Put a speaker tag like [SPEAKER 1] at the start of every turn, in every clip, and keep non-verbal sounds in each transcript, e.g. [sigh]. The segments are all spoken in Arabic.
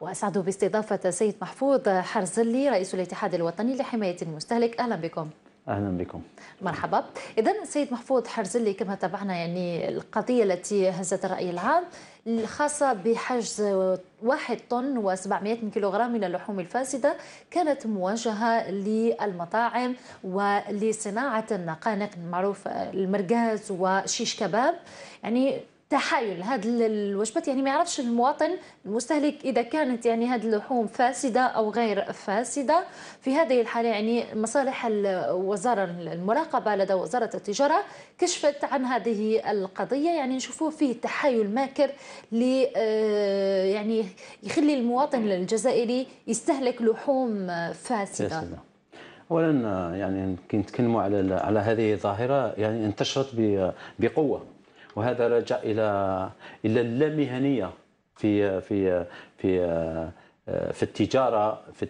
[SPEAKER 1] واسعد باستضافه سيد محفوظ حرزلي رئيس الاتحاد الوطني لحمايه المستهلك اهلا بكم اهلا بكم مرحبا اذا سيد محفوظ حرزلي كما تابعنا يعني القضيه التي هزت الراي العام الخاصه بحجز 1 طن و700 كيلوغرام من اللحوم الفاسده كانت موجهه للمطاعم ولصناعه النقانق المعروف المرقاز وشيش كباب يعني تحايل هذه الوجبات يعني ما يعرفش المواطن المستهلك اذا كانت يعني هذه اللحوم فاسده او غير فاسده في هذه الحاله يعني مصالح الوزاره المراقبه لدى وزاره التجاره كشفت عن هذه القضيه يعني نشوفوا فيه تحايل ماكر ل آه، يعني يخلي المواطن الجزائري يستهلك لحوم فاسده
[SPEAKER 2] اولا آه، يعني كي نتكلموا على على هذه الظاهره يعني انتشرت بقوه وهذا رجع الى الى اللامهنيه في في في في التجاره في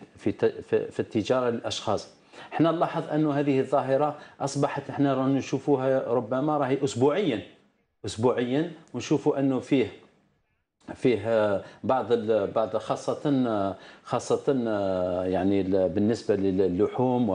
[SPEAKER 2] في, في التجاره للاشخاص احنا نلاحظ انه هذه الظاهره اصبحت احنا رانا نشوفوها ربما راهي اسبوعيا اسبوعيا ونشوفوا انه فيه فيه بعض بعض خاصة خاصة يعني بالنسبة للحوم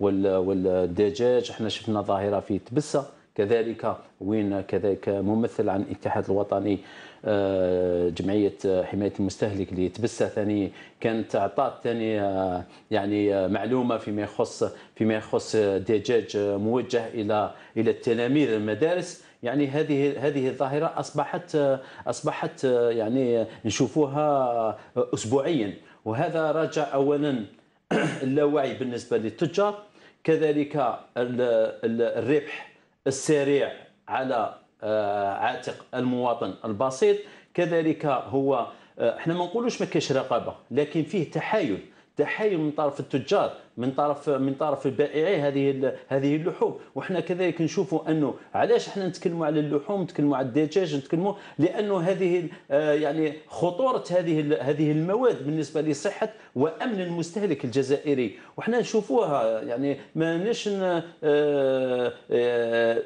[SPEAKER 2] والدجاج احنا شفنا ظاهرة في تبسة كذلك وين كذلك ممثل عن الاتحاد الوطني آه، جمعيه آه، حمايه المستهلك اللي تبسى ثاني كانت اعطات ثاني آه، يعني معلومه فيما يخص فيما يخص دجاج موجه الى الى التلاميذ المدارس يعني هذه هذه الظاهره اصبحت اصبحت يعني نشوفوها اسبوعيا وهذا راجع اولا [clears throat] اللاوعي بالنسبه للتجار كذلك الربح السريع على آه، عاتق المواطن البسيط كذلك هو آه، احنا ما نقولوش ما رقابه لكن فيه تحايل تحايل من طرف التجار من طرف من طرف بائعي هذه هذه اللحوم وحنا كذلك نشوفوا انه علاش حنا نتكلموا على اللحوم نتكلموا على الدجاج نتكلموا لانه هذه آه، يعني خطوره هذه هذه المواد بالنسبه لصحه وامن المستهلك الجزائري وحنا نشوفوها يعني ماناش آه، آه،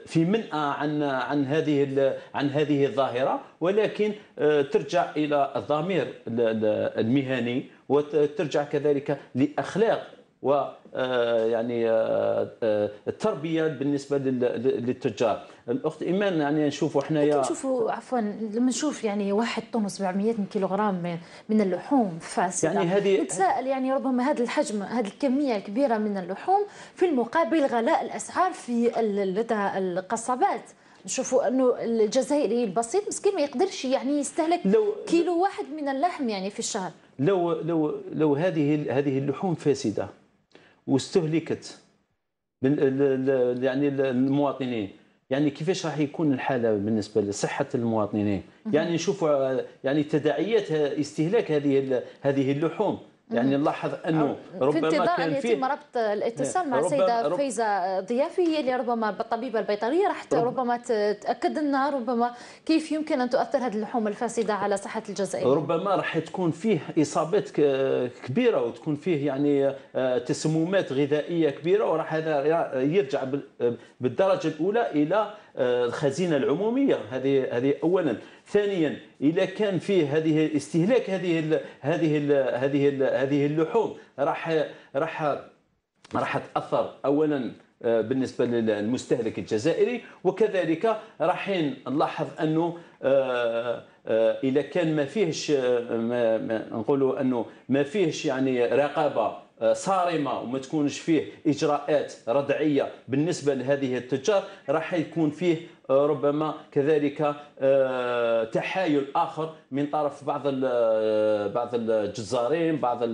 [SPEAKER 2] في منأى عن عن هذه عن هذه الظاهره ولكن ترجع الى الضمير المهني وترجع كذلك لاخلاق و آه، يعني آه، آه، التربيه بالنسبه للتجار الاخت ايمان يعني نشوفوا حنايا نشوفوا
[SPEAKER 1] عفوا لما نشوف يعني واحد طن 700 كيلوغرام من اللحوم فاسده يعني هذه نتساءل يعني ربما هذا الحجم هذه الكميه الكبيره من اللحوم في المقابل غلاء الاسعار في لدى القصبات نشوفوا انه الجزائري البسيط مسكين ما يقدرش يعني يستهلك لو كيلو واحد من اللحم يعني في
[SPEAKER 2] الشهر لو لو لو هذه هذه اللحوم فاسده واستهلكت يعني المواطنين يعني كيفاش راح يكون الحاله بالنسبه لصحه المواطنين يعني نشوفوا يعني تداعيات استهلاك هذه هذه اللحوم يعني نلاحظ انه ربما في انتظار كان فيه
[SPEAKER 1] ربط الاتصال مع السيده فايزه ضيافي هي اللي ربما الطبيبه البيطريه راح ربما تاكد لنا ربما كيف يمكن ان تؤثر هذه اللحوم الفاسده على صحه الجزائر
[SPEAKER 2] ربما راح تكون فيه اصابات كبيره وتكون فيه يعني آه، تسممات غذائيه كبيره وراح هذا يرجع بالدرجه الاولى الى آه، الخزينه العموميه هذه هذه اولا ثانيا اذا كان فيه هذه استهلاك هذه ال هذه ال هذه الـ هذه اللحوم راح راح راح تاثر اولا آه، بالنسبه للمستهلك الجزائري وكذلك راح نلاحظ انه آه، اذا كان ما فيهش ما نقولوا انه ما فيهش يعني رقابه آه، صارمه وما تكونش فيه اجراءات ردعيه بالنسبه لهذه التجار راح يكون فيه آه، ربما كذلك آه، تحايل اخر من طرف بعض بعض الجزارين بعض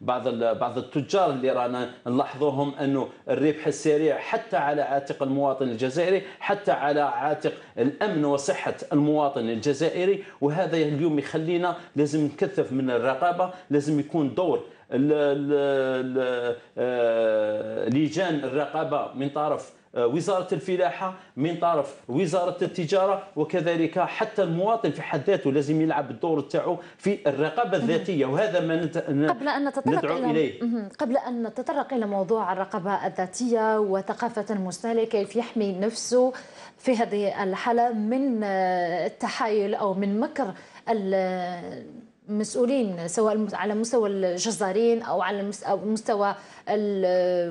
[SPEAKER 2] بعض بعض التجار اللي رانا نلاحظوهم انه الربح السريع حتى على عاتق المواطن الجزائري حتى على عاتق الامن وصحه المواطن الجزائري وهذا اليوم يخلينا لازم نكثف من الرقابه لازم يكون دور آه، لجان الرقابه من طرف آه، وزارة الفلاحة من طرف وزارة التجارة وكذلك حتى المواطن في حد ذاته لازم يلعب الدور تاعو في الرقابة الذاتية وهذا ما نت... قبل أن نتطرق إلى إليه.
[SPEAKER 1] قبل أن نتطرق إلى موضوع الرقابة الذاتية وثقافة المستهلك كيف يحمي نفسه في هذه الحالة من آه، التحايل أو من مكر ال... مسؤولين سواء على مستوى الجزارين او على مستوى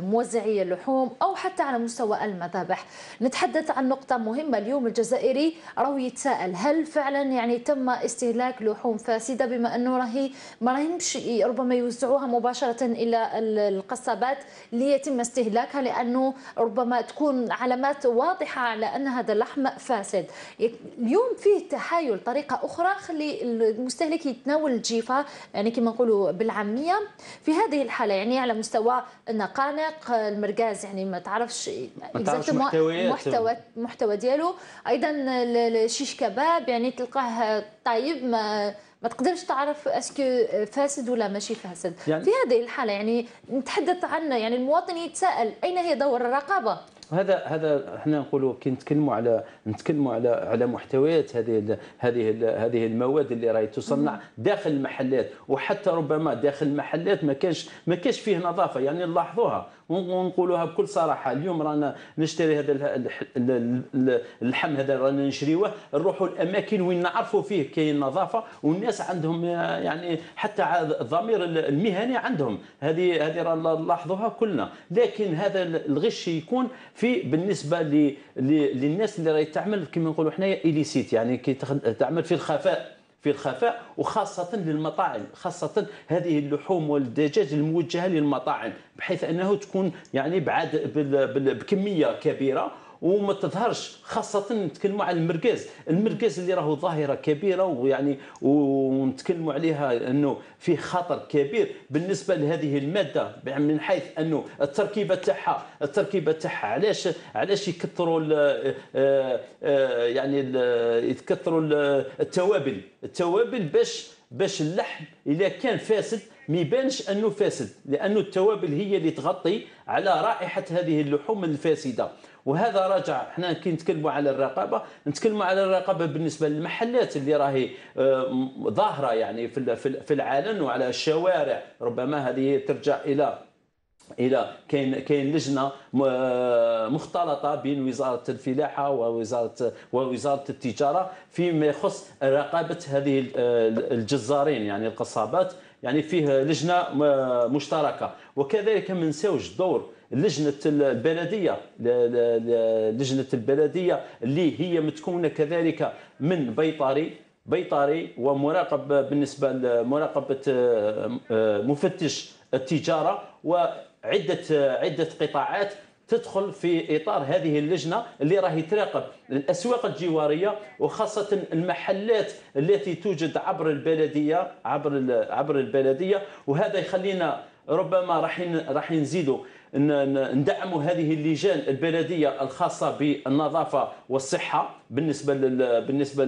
[SPEAKER 1] موزعي اللحوم او حتى على مستوى المذابح نتحدث عن نقطه مهمه اليوم الجزائري راهو يتساءل هل فعلا يعني تم استهلاك لحوم فاسده بما انه راهي ما راهمش ربما يوزعوها مباشره الى القصابات ليتم استهلاكها لانه ربما تكون علامات واضحه على ان هذا اللحم فاسد اليوم فيه تحايل طريقه اخرى خلي المستهلك يتناول الجيفه يعني كما نقولوا بالعاميه في هذه الحاله يعني على مستوى النقانق المرقاز يعني ما تعرفش محتوى محتوى ديالو ايضا الشيش كباب يعني تلقاه طيب ما ما تقدرش تعرف اسكو فاسد ولا ماشي فاسد يعني في هذه الحاله يعني نتحدث عن يعني المواطن يتساءل اين هي دور الرقابه
[SPEAKER 2] هذا هذا احنا نقولوا كي نتكلموا على نتكلموا على على محتويات هذه هذه هذه المواد اللي راهي تصنع داخل المحلات وحتى ربما داخل المحلات ما كانش ما كانش فيه نظافه يعني نلاحظوها ونقولوها بكل صراحه اليوم رانا نشتري هذا اللحم هذا رانا نشريوه نروحوا الاماكن وين نعرفوا فيه كاين نظافه والناس عندهم يعني حتى الضمير المهني عندهم هذه هذه رانا نلاحظوها كلنا لكن هذا الغش يكون في بالنسبه للناس اللي راهي تعمل كما نقولوا حنايا اليسيت يعني كي تعمل في الخفاء في الخفاء وخاصة للمطاعم خاصة هذه اللحوم والدجاج الموجهة للمطاعم بحيث أنه تكون يعني بعد بكمية كبيرة وما تظهرش خاصه نتكلموا على المركز المركز اللي راهو ظاهره كبيره ويعني ونتكلموا عليها انه فيه خطر كبير بالنسبه لهذه الماده من حيث انه التركيبه تاعها التركيبه تاعها علاش علاش يكثروا آه، آه، يعني يكثروا التوابل التوابل باش باش اللحم اذا كان فاسد ما يبانش انه فاسد لانه التوابل هي اللي تغطي على رائحه هذه اللحوم الفاسده وهذا راجع حنا كي نتكلموا على الرقابه نتكلموا على الرقابه بالنسبه للمحلات اللي راهي آه، ظاهره يعني في العلن وعلى الشوارع ربما هذه ترجع الى الى كاين كاين لجنه آه، مختلطه بين وزاره الفلاحه ووزاره ووزاره التجاره فيما يخص رقابه هذه آه، الجزارين يعني القصابات يعني فيه لجنه مشتركه وكذلك ما نساوش دور لجنه البلديه لجنه البلديه اللي هي متكونه كذلك من بيطري بيطري ومراقب بالنسبه لمراقبه آه، آه، مفتش التجاره وعده عده قطاعات تدخل في اطار هذه اللجنه اللي راهي تراقب الاسواق الجواريه وخاصه المحلات التي توجد عبر البلديه عبر عبر البلديه وهذا يخلينا ربما راح راح نزيدوا ندعموا هذه اللجان البلديه الخاصه بالنظافه والصحه بالنسبه بالنسبه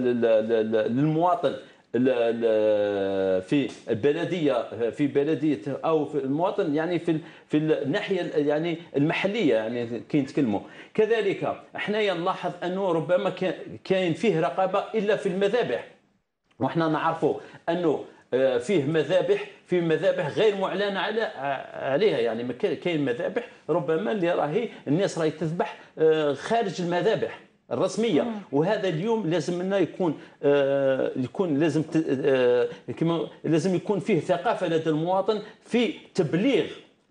[SPEAKER 2] للمواطن في البلديه في بلديه او في المواطن يعني في في الناحيه يعني المحليه يعني كي نتكلموا كذلك حنايا نلاحظ انه ربما كاين فيه رقابه الا في المذابح وحنا نعرفوا انه آه، فيه مذابح في مذابح غير معلنة على آه، عليها يعني كاين مذابح ربما اللي راهي الناس راهي تذبح آه، خارج المذابح الرسميه مم. وهذا اليوم لازم لنا يكون آه يكون لازم آه كما لازم يكون فيه ثقافه لدى المواطن في تبليغ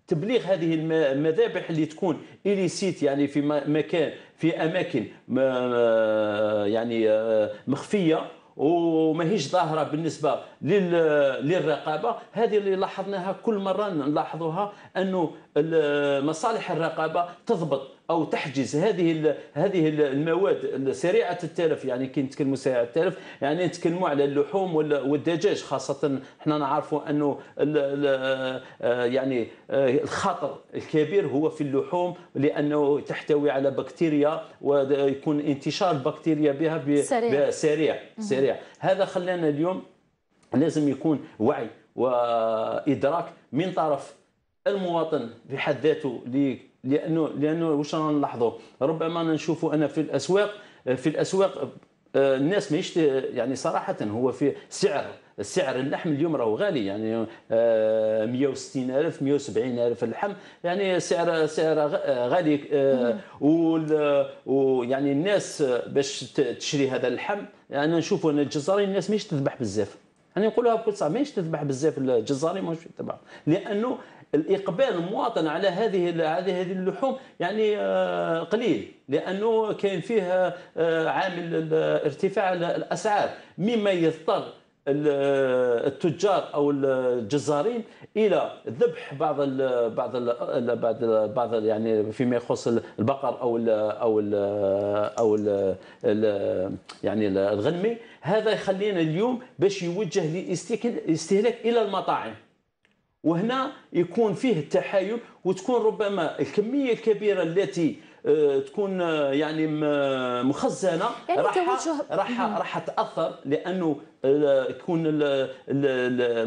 [SPEAKER 2] تبليغ هذه المذابح اللي تكون اليسيت يعني في مكان في اماكن آه، يعني آه، مخفيه وماهيش ظاهره بالنسبه للرقابه هذه اللي لاحظناها كل مره نلاحظوها انه مصالح الرقابه تضبط او تحجز هذه هذه المواد سريعه التلف يعني كي نتكلموا سريعه التلف يعني نتكلموا على اللحوم والدجاج خاصه حنا نعرفوا انه آه، يعني آه، الخطر الكبير هو في اللحوم لانه تحتوي على بكتيريا ويكون انتشار البكتيريا بها سريع سريع, سريع. هذا خلانا اليوم لازم يكون وعي وادراك من طرف المواطن بحد ذاته لانه لانه واش رانا نلاحظوا ربما نشوفوا انا في الاسواق في الاسواق آه، الناس ماهيش يعني صراحه هو في سعر سعر اللحم اليوم راهو غالي يعني 160 آه، الف 170 الف اللحم يعني سعر سعر غالي آه، ويعني الناس باش تشري هذا اللحم يعني نشوفوا ان الجزارين الناس ماهيش تذبح بزاف يعني نقولوها بكل صراحه ماهيش تذبح بزاف الجزائري ماهوش تذبح لانه الاقبال المواطن على هذه هذه هذه اللحوم يعني آه، قليل لانه كاين فيه آه، عامل ارتفاع الاسعار مما يضطر آه، التجار او الجزارين الى ذبح بعض الـ بعض الـ بعض الـ بعض الـ يعني فيما يخص البقر او الـ او الـ او الـ يعني الغنمي هذا يخلينا اليوم باش يوجه لاستهلاك الى المطاعم وهنا يكون فيه التحايل وتكون ربما الكميه الكبيره التي آه، تكون آه، يعني مخزنه يعني راح راح راح تاثر لانه آه، يكون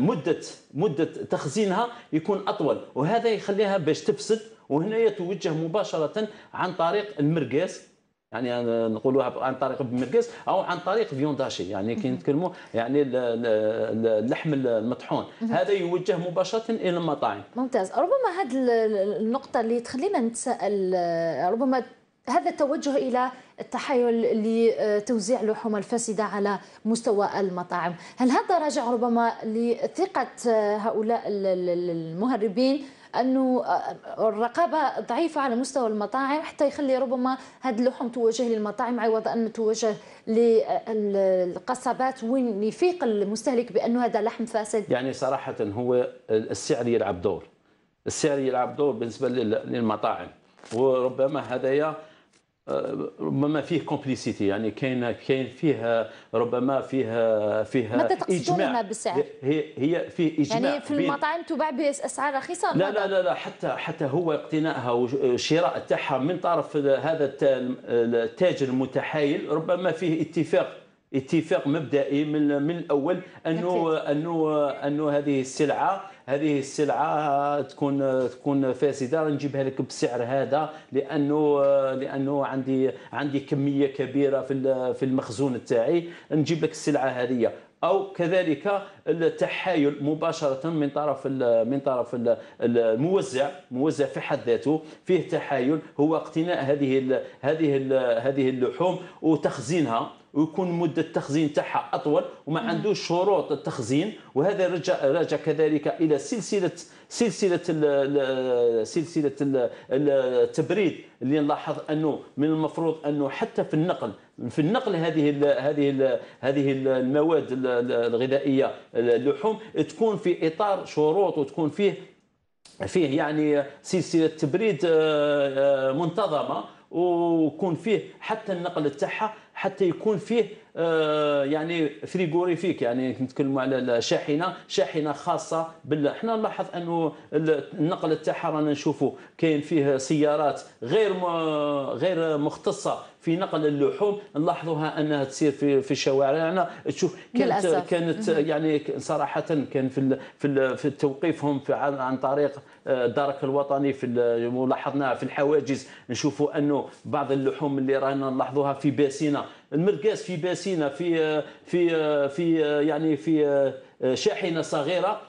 [SPEAKER 2] مده مده تخزينها يكون اطول وهذا يخليها باش تفسد وهنا يتوجه مباشره عن طريق المرقاس يعني نقولوها عن طريق بمركز او عن طريق فيونداشي يعني كي نتكلموا يعني اللحم المطحون هذا يوجه مباشره الى المطاعم
[SPEAKER 1] ممتاز ربما هذه النقطه اللي تخلينا نتساءل ربما هذا التوجه الى التحايل لتوزيع اللحوم الفاسده على مستوى المطاعم، هل هذا راجع ربما لثقه هؤلاء المهربين انه آه، الرقابه ضعيفه على مستوى المطاعم حتى يخلي ربما هذا اللحوم توجه للمطاعم عوض ان توجه للقصبات وين يفيق المستهلك بانه هذا لحم فاسد
[SPEAKER 2] يعني صراحه هو السعر يلعب دور السعر يلعب دور بالنسبه للمطاعم وربما هذايا ربما فيه كومبليسيتي يعني كاين كاين فيها ربما فيها فيها اجماع متى تقصدونها بالسعر؟ هي هي فيه اجماع يعني في المطاعم
[SPEAKER 1] تباع باسعار رخيصه لا لا
[SPEAKER 2] لا لا حتى حتى هو اقتنائها وشراء تاعها من طرف هذا التاجر المتحايل ربما فيه اتفاق اتفاق مبدئي من من الاول انه انه انه هذه السلعه هذه السلعه تكون تكون فاسده نجيبها لك بسعر هذا لانه لانه عندي عندي كميه كبيره في في المخزون تاعي نجيب لك السلعه هذه او كذلك التحايل مباشره من طرف من طرف الموزع موزع في حد ذاته فيه تحايل هو اقتناء هذه الـ هذه الـ هذه اللحوم وتخزينها ويكون مده التخزين تاعها اطول وما عندوش شروط التخزين وهذا رجع رجع كذلك الى سلسله سلسله الـ سلسله الـ التبريد اللي نلاحظ انه من المفروض انه حتى في النقل في النقل هذه الـ هذه الـ هذه المواد الغذائيه اللحوم تكون في اطار شروط وتكون فيه فيه يعني سلسله تبريد آه، آه، منتظمه ويكون فيه حتى النقل تاعها حتى يكون فيه آه، يعني فريغوريفيك يعني نتكلموا على الشاحنه شاحنه خاصه بال حنا نلاحظ انه النقل تاعها رانا نشوفوا كاين فيه سيارات غير غير مختصه في نقل اللحوم نلاحظوها انها تصير في في شوارعنا تشوف كانت للأسف. كانت يعني صراحه كان في في في توقيفهم في عن طريق آه، الدرك الوطني في ولاحظناها في الحواجز نشوفوا انه بعض اللحوم اللي رانا نلاحظوها في باسينا المركز في باسينه في في في يعني في آه، شاحنه صغيره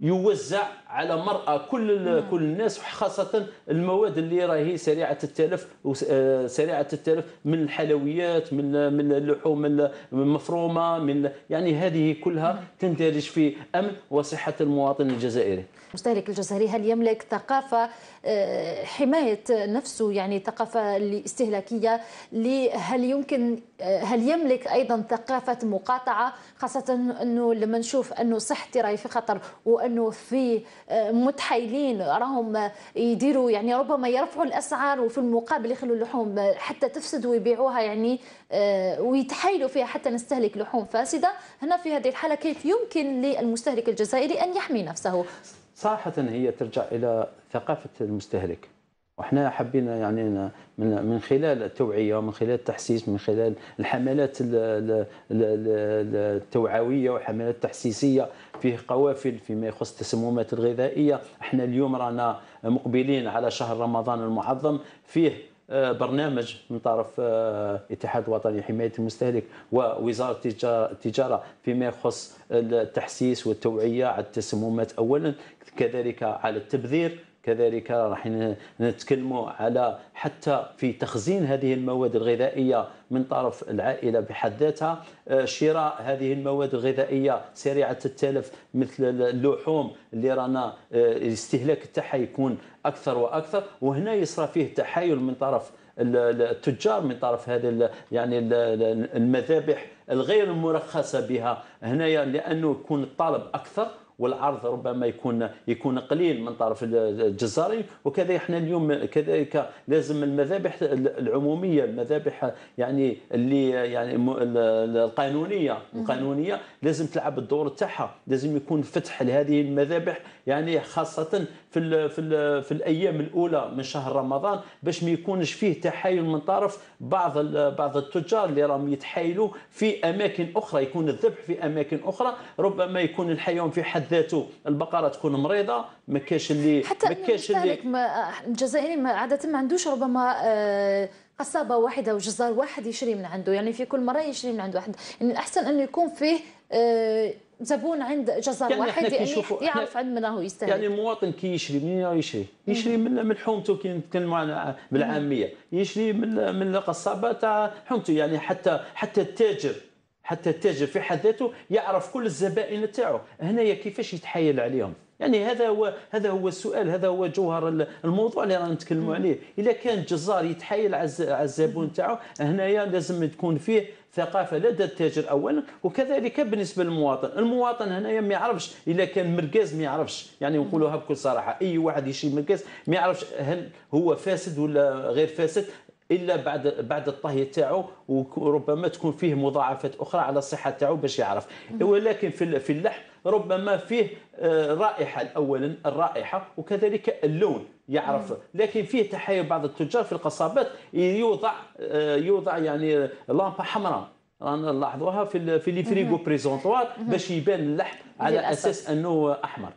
[SPEAKER 2] يوزع على مرأة كل نعم. كل الناس خاصة المواد اللي راهي سريعة التلف آه، سريعة التلف من الحلويات من من اللحوم المفرومة من يعني هذه كلها نعم. تندرج في أمن وصحة المواطن الجزائري.
[SPEAKER 1] المستهلك الجزائري هل يملك ثقافة آه، حماية نفسه يعني ثقافة استهلاكية هل يمكن آه، هل يملك أيضا ثقافة مقاطعة خاصة أنه لما نشوف أنه صحتي راهي في خطر وأن انه في آه، متحايلين راهم آه، يديروا يعني ربما يرفعوا الاسعار وفي المقابل يخلوا اللحوم آه، حتى تفسد ويبيعوها يعني ويتحايلوا فيها حتى نستهلك لحوم فاسده هنا في هذه الحاله كيف يمكن للمستهلك الجزائري ان يحمي
[SPEAKER 2] نفسه صراحه هي ترجع الى ثقافه المستهلك وحنا حبينا يعني من من خلال التوعيه ومن خلال التحسيس من خلال الحملات التوعويه والحملات التحسيسيه فيه قوافل فيما يخص التسممات الغذائيه احنا اليوم رانا مقبلين على شهر رمضان المعظم فيه آه، برنامج من طرف آه، الاتحاد الوطني لحمايه المستهلك ووزاره التجاره فيما يخص التحسيس والتوعيه على التسممات اولا كذلك على التبذير كذلك راح نتكلموا على حتى في تخزين هذه المواد الغذائيه من طرف العائله بحد ذاتها آه، شراء هذه المواد الغذائيه سريعه التلف مثل اللحوم اللي رانا الاستهلاك آه، تاعها يكون اكثر واكثر وهنا يصرى فيه تحايل من طرف التجار من طرف هذه يعني المذابح الغير المرخصه بها هنايا لانه يكون الطلب اكثر والعرض ربما يكون يكون قليل من طرف الجزارين وكذا احنا اليوم كذلك لازم المذابح العموميه المذابح يعني اللي يعني القانونيه القانونيه لازم تلعب الدور تاعها لازم يكون فتح لهذه المذابح يعني خاصه في الـ في الـ في الايام الاولى من شهر رمضان باش ما يكونش فيه تحايل من طرف بعض بعض التجار اللي راهم يتحايلوا في اماكن اخرى يكون الذبح في اماكن اخرى ربما يكون الحيوان في حد ذاته البقره تكون مريضه ما كاش اللي حتى ما كاش اللي
[SPEAKER 1] الجزائري عاده ما عندوش ربما قصابه آه، واحده وجزار واحد يشري من عنده يعني في كل مره يشري من عند واحد يعني الاحسن انه يكون فيه آه، زبون عند جزار يعني واحد يعني يعرف عند من يستهلك يعني
[SPEAKER 2] المواطن كي يشري منين يشري يشري من من حومته كي نتكلموا بالعاميه يشري من من القصابه تاع حومته يعني حتى حتى التاجر حتى التاجر في حد ذاته يعرف كل الزبائن تاعو هنايا كيفاش يتحايل عليهم يعني هذا هو هذا هو السؤال هذا هو جوهر الموضوع اللي رانا نتكلموا عليه اذا كان الجزار يتحايل على الزبون تاعو هنايا لازم تكون فيه ثقافه لدى التاجر اولا وكذلك بالنسبه للمواطن المواطن هنايا ما يعرفش اذا كان مركز ما يعرفش يعني نقولوها بكل صراحه اي واحد يشري مركز ما يعرفش هل هو فاسد ولا غير فاسد الا بعد بعد الطهي تاعو وربما تكون فيه مضاعفات اخرى على الصحه تاعو باش يعرف ولكن في اللحم ربما فيه آه، رائحه اولا الرائحه وكذلك اللون يعرف لكن فيه تحايل بعض التجار في القصابات يوضع آه، يوضع يعني لامبه حمراء رانا نلاحظوها في في لي فريغو بريزونطوار باش يبان اللحم على اساس انه احمر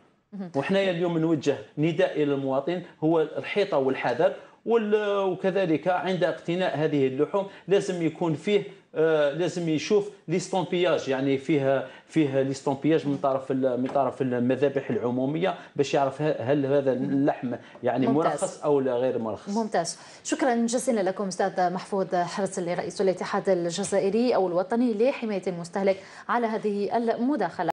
[SPEAKER 2] وحنايا اليوم نوجه نداء الى المواطن هو الحيطه والحذر وكذلك عند اقتناء هذه اللحوم لازم يكون فيه آه، لازم يشوف ليستومبياج يعني فيها فيها ليستومبياج من طرف من طرف المذابح العموميه باش يعرف هل هذا اللحم يعني ممتاز. مرخص او لا غير مرخص
[SPEAKER 1] ممتاز شكرا جزيلا لكم استاذ محفوظ حرس اللي رئيس الاتحاد الجزائري او الوطني لحمايه المستهلك على هذه المداخله